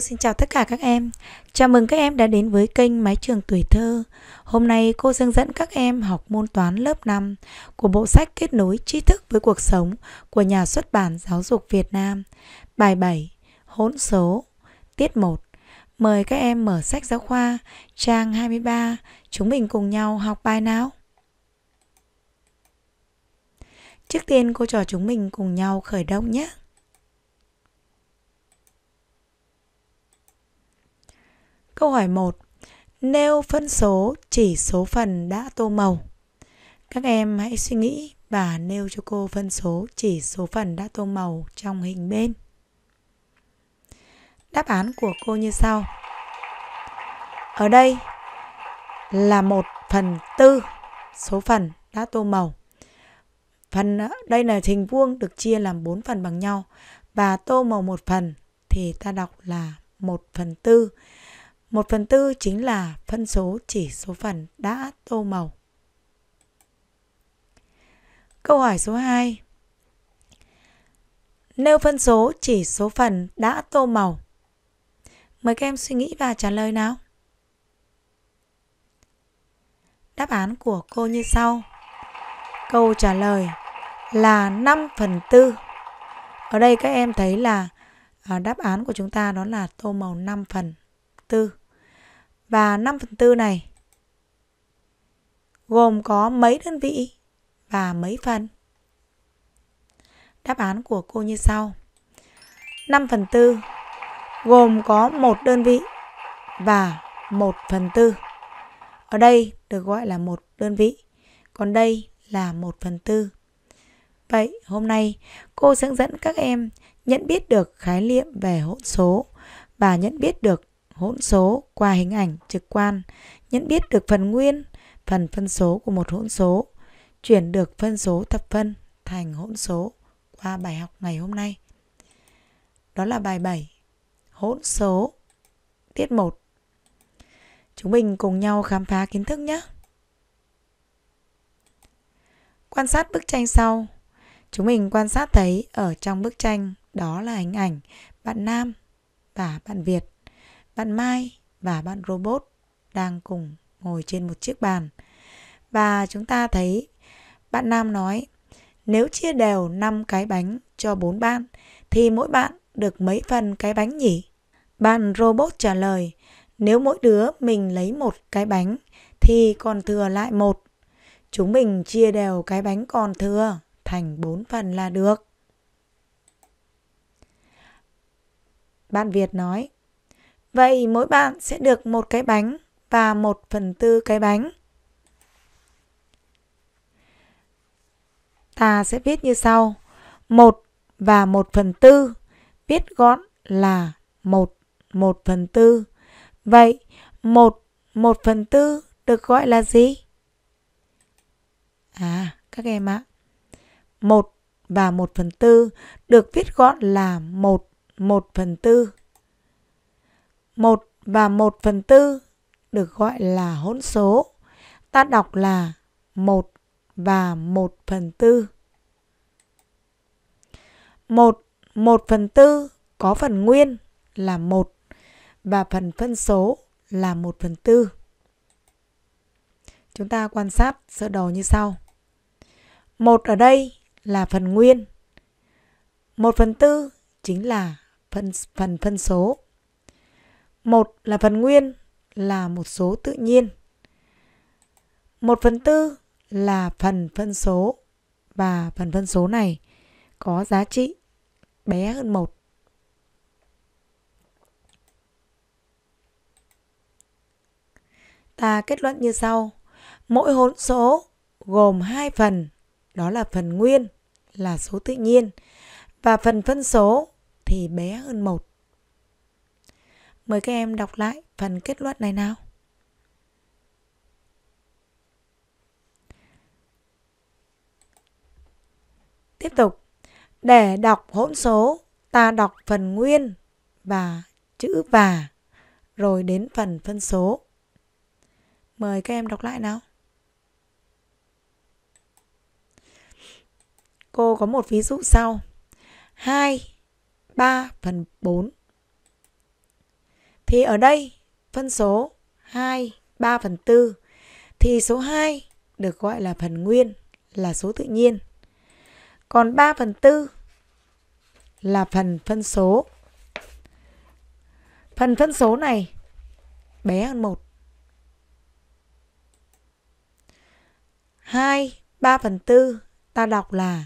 xin chào tất cả các em. Chào mừng các em đã đến với kênh Mái trường tuổi thơ. Hôm nay cô hướng dẫn các em học môn toán lớp 5 của bộ sách Kết nối tri thức với cuộc sống của nhà xuất bản Giáo dục Việt Nam. Bài 7: Hỗn số, tiết 1. Mời các em mở sách giáo khoa trang 23, chúng mình cùng nhau học bài nào. Trước tiên cô trò chúng mình cùng nhau khởi động nhé. Câu hỏi 1. Nêu phân số chỉ số phần đã tô màu. Các em hãy suy nghĩ và nêu cho cô phân số chỉ số phần đã tô màu trong hình bên. Đáp án của cô như sau. Ở đây là 1 phần tư số phần đã tô màu. Phần đây là hình vuông được chia làm 4 phần bằng nhau và tô màu một phần thì ta đọc là 1 phần tư 1 phần tư chính là phân số chỉ số phần đã tô màu. Câu hỏi số 2 Nêu phân số chỉ số phần đã tô màu. Mời các em suy nghĩ và trả lời nào. Đáp án của cô như sau. Câu trả lời là 5 phần 4. Ở đây các em thấy là à, đáp án của chúng ta đó là tô màu 5 phần tư. Và 5 phần tư này gồm có mấy đơn vị và mấy phần? Đáp án của cô như sau. 5 phần tư gồm có một đơn vị và 1 phần tư. Ở đây được gọi là một đơn vị, còn đây là 1 phần tư. Vậy hôm nay cô sẽ dẫn các em nhận biết được khái niệm về hỗn số và nhận biết được hỗn số qua hình ảnh trực quan, nhận biết được phần nguyên, phần phân số của một hỗn số, chuyển được phân số thập phân thành hỗn số qua bài học ngày hôm nay. Đó là bài 7, hỗn số, tiết 1. Chúng mình cùng nhau khám phá kiến thức nhé. Quan sát bức tranh sau, chúng mình quan sát thấy ở trong bức tranh đó là hình ảnh bạn Nam và bạn Việt bạn Mai và bạn robot đang cùng ngồi trên một chiếc bàn. Và chúng ta thấy bạn Nam nói nếu chia đều 5 cái bánh cho 4 bạn thì mỗi bạn được mấy phần cái bánh nhỉ? Bạn robot trả lời nếu mỗi đứa mình lấy một cái bánh thì còn thừa lại một. Chúng mình chia đều cái bánh còn thừa thành 4 phần là được. Bạn Việt nói Vậy mỗi bạn sẽ được một cái bánh và một phần tư cái bánh. Ta sẽ viết như sau. một và một phần tư viết gọn là một một phần tư. Vậy một một phần tư được gọi là gì? À, các em ạ. một và một phần tư được viết gọn là một một phần tư. 1 và 1 phần tư được gọi là hỗn số. Ta đọc là 1 và 1 phần tư. 1, 1 phần tư có phần nguyên là 1 và phần phân số là 1 phần tư. Chúng ta quan sát sơ đồ như sau. 1 ở đây là phần nguyên. 1 phần tư chính là phần, phần phân số. Một là phần nguyên là một số tự nhiên. một phần tư là phần phân số và phần phân số này có giá trị bé hơn một. Ta kết luận như sau. Mỗi hỗn số gồm hai phần, đó là phần nguyên là số tự nhiên và phần phân số thì bé hơn một. Mời các em đọc lại phần kết luận này nào. Tiếp tục, để đọc hỗn số, ta đọc phần nguyên và chữ và, rồi đến phần phân số. Mời các em đọc lại nào. Cô có một ví dụ sau. 2, 3 phần 4 thì ở đây phân số 2 3 phần 4 thì số 2 được gọi là phần nguyên là số tự nhiên. Còn 3 phần 4 là phần phân số. Phần phân số này bé hơn 1. 2, 3 phần 4 ta đọc là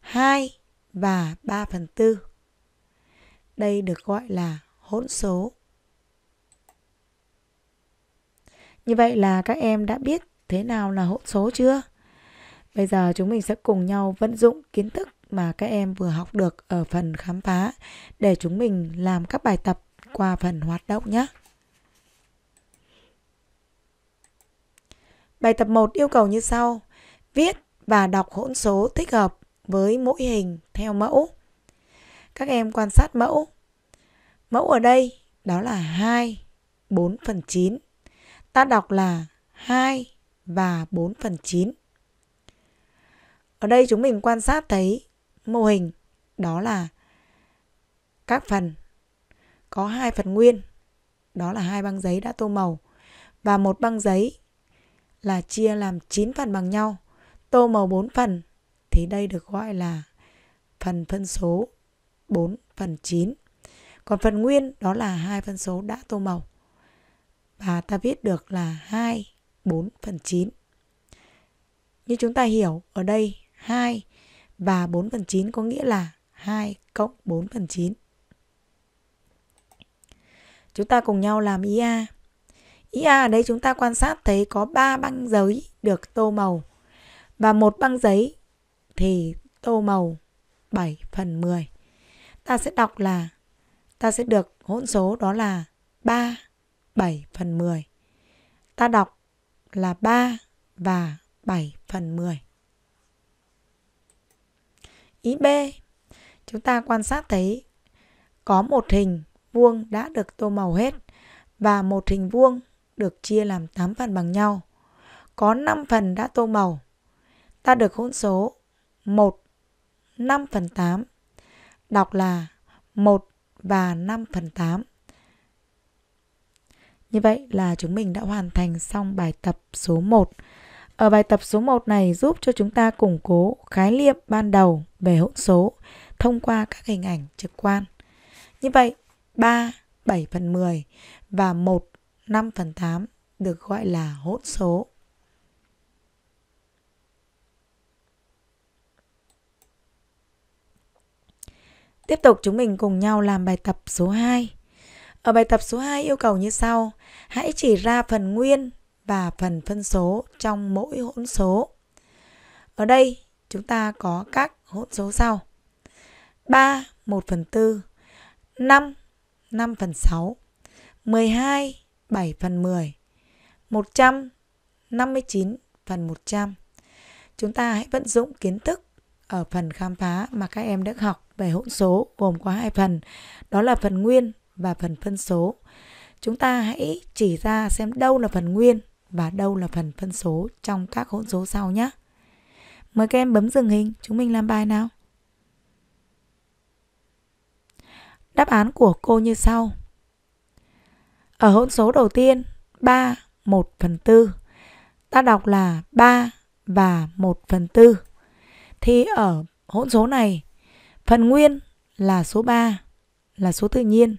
2 và 3 phần 4. Đây được gọi là hỗn số. Như vậy là các em đã biết thế nào là hỗn số chưa? Bây giờ chúng mình sẽ cùng nhau vận dụng kiến thức mà các em vừa học được ở phần khám phá để chúng mình làm các bài tập qua phần hoạt động nhé. Bài tập 1 yêu cầu như sau: viết và đọc hỗn số thích hợp với mỗi hình theo mẫu. Các em quan sát mẫu. Mẫu ở đây đó là 2 4 phần 9 ta đọc là 2 và 4 phần 9. Ở đây chúng mình quan sát thấy mô hình đó là các phần có hai phần nguyên, đó là hai băng giấy đã tô màu và một băng giấy là chia làm 9 phần bằng nhau, tô màu 4 phần thì đây được gọi là phần phân số 4 phần 9. Còn phần nguyên đó là hai phân số đã tô màu và ta viết được là 2 4 phần 9. Như chúng ta hiểu ở đây 2 và 4 phần 9 có nghĩa là 2 cộng 4 phần 9. Chúng ta cùng nhau làm ia ia ở đây chúng ta quan sát thấy có 3 băng giấy được tô màu và một băng giấy thì tô màu 7 phần 10. Ta sẽ đọc là ta sẽ được hỗn số đó là 3 7 phần 10. Ta đọc là 3 và 7 phần 10. Ý B, chúng ta quan sát thấy có một hình vuông đã được tô màu hết và một hình vuông được chia làm 8 phần bằng nhau. Có 5 phần đã tô màu. Ta được hỗn số 1, 5 phần 8. Đọc là 1 và 5 phần 8. Như vậy là chúng mình đã hoàn thành xong bài tập số 1. Ở bài tập số 1 này giúp cho chúng ta củng cố khái niệm ban đầu về hỗn số thông qua các hình ảnh trực quan. Như vậy, 3, 7 phần 10 và 1, 5 phần 8 được gọi là hỗn số. Tiếp tục chúng mình cùng nhau làm bài tập số 2. Ở bài tập số 2 yêu cầu như sau. Hãy chỉ ra phần nguyên và phần phân số trong mỗi hỗn số. Ở đây chúng ta có các hỗn số sau. 3 1 phần 4 5 5 phần 6 12 7 phần 10 100 59 phần 100 Chúng ta hãy vận dụng kiến thức ở phần khám phá mà các em đã học về hỗn số gồm có hai phần đó là phần nguyên và phần phân số. Chúng ta hãy chỉ ra xem đâu là phần nguyên và đâu là phần phân số trong các hỗn số sau nhé. Mời các em bấm dừng hình, chúng mình làm bài nào. Đáp án của cô như sau. Ở hỗn số đầu tiên, 3, 1 phần 4. Ta đọc là 3 và 1 phần 4. Thì ở hỗn số này, phần nguyên là số 3, là số tự nhiên.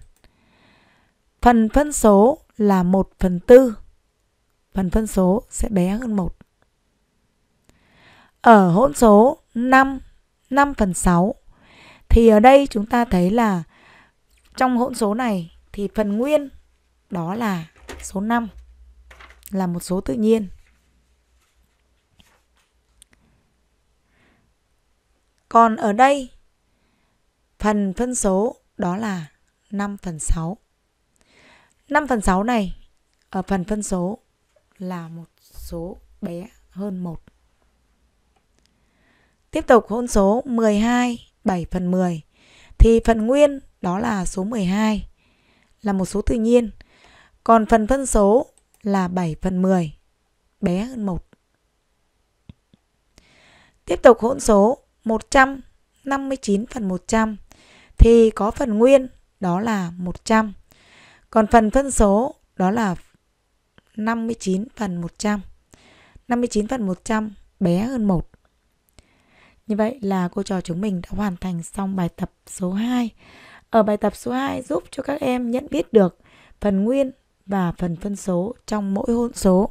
Phần phân số là 1 phần tư. Phần phân số sẽ bé hơn 1. Ở hỗn số 5, 5 phần 6 thì ở đây chúng ta thấy là trong hỗn số này thì phần nguyên đó là số 5 là một số tự nhiên. Còn ở đây phần phân số đó là 5 phần 6. 5 phần 6 này ở phần phân số là một số bé hơn 1. Tiếp tục hỗn số 12 7 phần 10 thì phần nguyên đó là số 12 là một số tự nhiên. Còn phần phân số là 7 phần 10 bé hơn 1. Tiếp tục hỗn số 159 phần 100 thì có phần nguyên đó là 100 còn phần phân số đó là 59 phần 100. 59 phần 100 bé hơn 1. Như vậy là cô trò chúng mình đã hoàn thành xong bài tập số 2. Ở bài tập số 2 giúp cho các em nhận biết được phần nguyên và phần phân số trong mỗi hỗn số.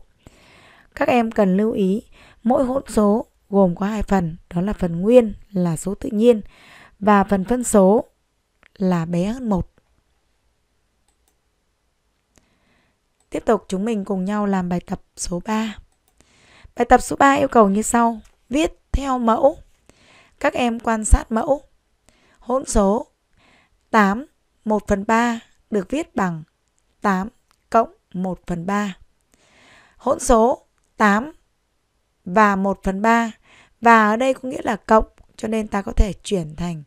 Các em cần lưu ý mỗi hỗn số gồm có hai phần, đó là phần nguyên là số tự nhiên và phần phân số là bé hơn 1 Tiếp tục chúng mình cùng nhau làm bài tập số 3. Bài tập số 3 yêu cầu như sau: viết theo mẫu. Các em quan sát mẫu. Hỗn số 8 1 phần 3 được viết bằng 8 cộng 1 phần 3. Hỗn số 8 và 1 phần 3 và ở đây có nghĩa là cộng cho nên ta có thể chuyển thành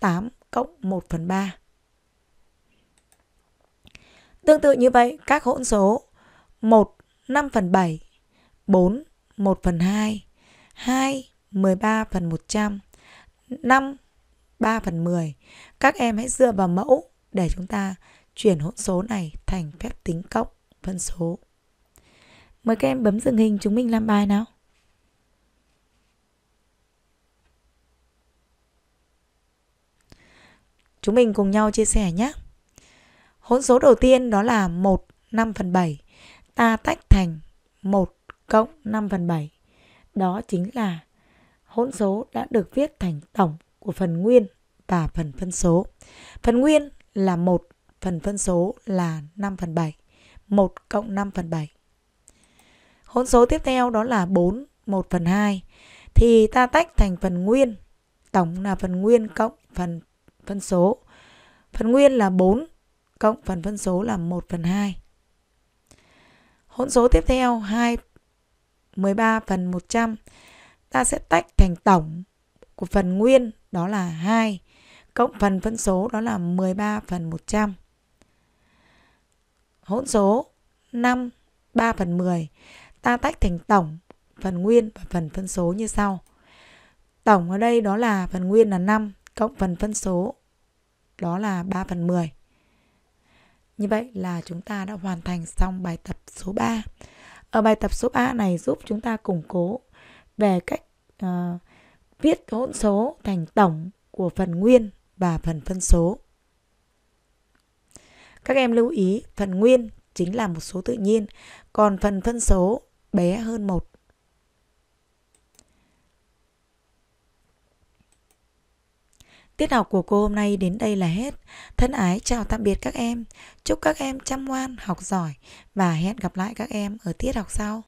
8 cộng 1 phần 3. Tương tự như vậy, các hỗn số 1 5 phần 7, 4 1 phần 2, 2 13 phần 100, 5 3 phần 10. Các em hãy dựa vào mẫu để chúng ta chuyển hỗn số này thành phép tính cộng phân số. Mời các em bấm dừng hình chúng mình làm bài nào. Chúng mình cùng nhau chia sẻ nhé. Hỗn số đầu tiên đó là 1 5 phần 7. Ta tách thành 1 cộng 5 phần 7. Đó chính là hỗn số đã được viết thành tổng của phần nguyên và phần phân số. Phần nguyên là 1, phần phân số là 5 phần 7. 1 cộng 5 phần 7. Hỗn số tiếp theo đó là 4, 1 phần 2. Thì ta tách thành phần nguyên, tổng là phần nguyên cộng phần phân số. Phần nguyên là 4, cộng phần phân số là 1 phần 2. Hỗn số tiếp theo 2 13 phần 100 ta sẽ tách thành tổng của phần nguyên đó là 2 cộng phần phân số đó là 13 phần 100. Hỗn số 5 3 phần 10 ta tách thành tổng phần nguyên và phần phân số như sau. Tổng ở đây đó là phần nguyên là 5 cộng phần phân số đó là 3 phần 10. Như vậy là chúng ta đã hoàn thành xong bài tập số 3. Ở bài tập số 3 này giúp chúng ta củng cố về cách uh, viết hỗn số thành tổng của phần nguyên và phần phân số. Các em lưu ý phần nguyên chính là một số tự nhiên, còn phần phân số bé hơn một Tiết học của cô hôm nay đến đây là hết. Thân ái chào tạm biệt các em. Chúc các em chăm ngoan, học giỏi và hẹn gặp lại các em ở tiết học sau.